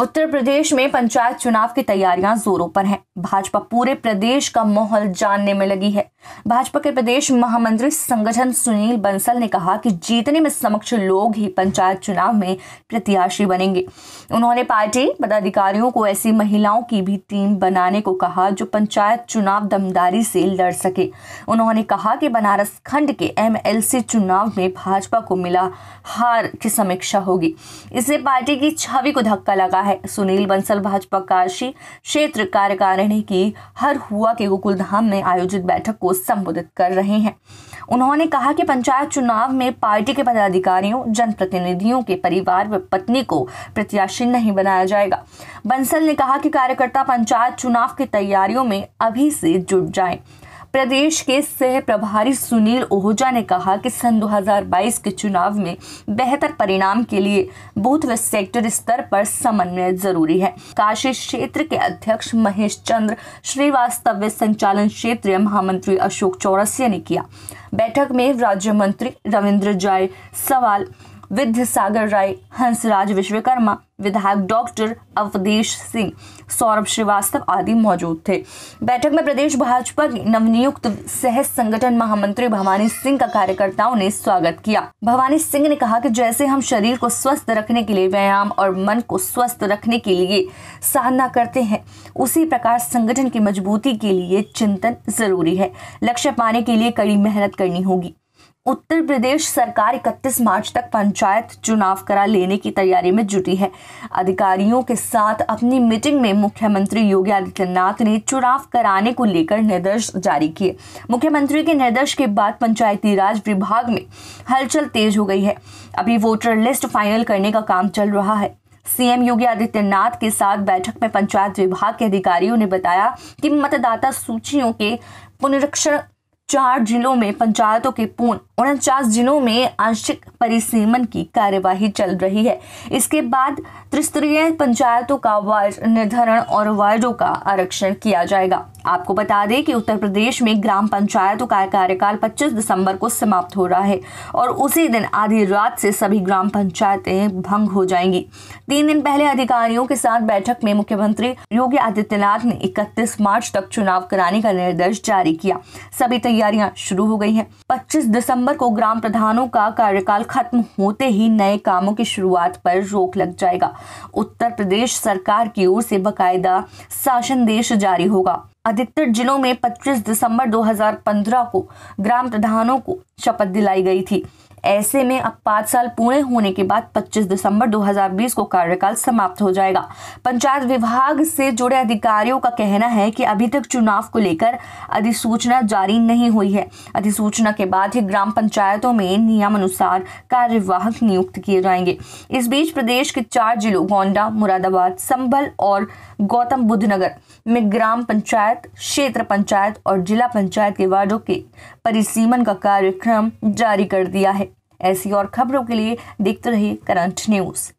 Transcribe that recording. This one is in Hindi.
उत्तर प्रदेश में पंचायत चुनाव की तैयारियां जोरों पर हैं भाजपा पूरे प्रदेश का माहौल जानने में लगी है भाजपा के प्रदेश महामंत्री संगठन सुनील बंसल ने कहा कि जीतने में समक्ष लोग ही पंचायत चुनाव में प्रत्याशी बनेंगे उन्होंने पार्टी पदाधिकारियों को ऐसी महिलाओं की भी टीम बनाने को कहा जो पंचायत चुनाव दमदारी से लड़ सके उन्होंने कहा कि बनारस खंड के एम चुनाव में भाजपा को मिला हार की समीक्षा होगी इससे पार्टी की छवि को धक्का लगा है है सुनील बंसल भाजपा काशी क्षेत्र कार्यकारिणी की हर हुआ के गोकुलधाम में आयोजित बैठक को संबोधित कर रहे हैं उन्होंने कहा कि पंचायत चुनाव में पार्टी के पदाधिकारियों जनप्रतिनिधियों के परिवार व पत्नी को प्रत्याशी नहीं बनाया जाएगा बंसल ने कहा कि कार्यकर्ता पंचायत चुनाव की तैयारियों में अभी से जुट जाए प्रदेश के सह प्रभारी सुनील ओहजा ने कहा कि सन 2022 के चुनाव में बेहतर परिणाम के लिए बूथ व सेक्टर स्तर पर समन्वय जरूरी है काशी क्षेत्र के अध्यक्ष महेश चंद्र श्रीवास्तव संचालन क्षेत्रीय महामंत्री अशोक चौरसिया ने किया बैठक में राज्य मंत्री रविंद्र जाय सवाल विद्य सागर राय हंसराज विश्वकर्मा विधायक डॉक्टर अवधेश सिंह सौरभ श्रीवास्तव आदि मौजूद थे बैठक में प्रदेश भाजपा की नवनियुक्त सह संगठन महामंत्री भवानी सिंह का कार्यकर्ताओं ने स्वागत किया भवानी सिंह ने कहा कि जैसे हम शरीर को स्वस्थ रखने के लिए व्यायाम और मन को स्वस्थ रखने के लिए साधना करते हैं उसी प्रकार संगठन की मजबूती के लिए चिंतन जरूरी है लक्ष्य पाने के लिए कड़ी मेहनत करनी होगी उत्तर प्रदेश सरकार 31 मार्च तक पंचायत चुनाव करा लेने की तैयारी में जुटी है अधिकारियों के साथ अपनी मीटिंग में मुख्यमंत्री योगी आदित्यनाथ ने चुनाव कराने को लेकर निर्देश जारी किए मुख्यमंत्री के निर्देश के बाद पंचायती राज विभाग में हलचल तेज हो गई है अभी वोटर लिस्ट फाइनल करने का काम चल रहा है सीएम योगी आदित्यनाथ के साथ बैठक में पंचायत विभाग के अधिकारियों ने बताया कि मतदाता सूचियों के पुनरीक्षण चार जिलों में पंचायतों के पूर्ण उनचास जिलों में आंशिक परिसीमन की कार्यवाही चल रही है इसके बाद त्रिस्तरीय पंचायतों का वार्ड निर्धारण और वार्डों का आरक्षण किया जाएगा आपको बता दें कि उत्तर प्रदेश में ग्राम पंचायतों का कार्यकाल 25 दिसंबर को समाप्त हो रहा है और उसी दिन आधी रात से सभी ग्राम पंचायतें भंग हो जाएंगी तीन दिन पहले अधिकारियों के साथ बैठक में मुख्यमंत्री योगी आदित्यनाथ ने 31 मार्च तक चुनाव कराने का निर्देश जारी किया सभी तैयार तैयारियां शुरू हो गई हैं 25 दिसंबर को ग्राम प्रधानों का कार्यकाल खत्म होते ही नए कामों की शुरुआत पर रोक लग जाएगा उत्तर प्रदेश सरकार की ओर से बाकायदा देश जारी होगा अधिकतर जिलों में 25 दिसंबर 2015 को ग्राम प्रधानों को शपथ दिलाई गई थी ऐसे में अब पाँच साल पूरे होने के बाद 25 दिसंबर 2020 को कार्यकाल समाप्त हो जाएगा पंचायत विभाग से जुड़े अधिकारियों का कहना है कि अभी तक चुनाव को लेकर अधिसूचना जारी नहीं हुई है अधिसूचना के बाद ही ग्राम पंचायतों में नियमानुसार कार्यवाहक नियुक्त किए जाएंगे इस बीच प्रदेश के चार जिलों गोंडा मुरादाबाद संभल और गौतम बुद्ध नगर में ग्राम पंचायत क्षेत्र पंचायत और जिला पंचायत के वार्डों के परिसीमन का कार्यक्रम जारी कर दिया है ऐसी और खबरों के लिए देखते रहिए करंट न्यूज़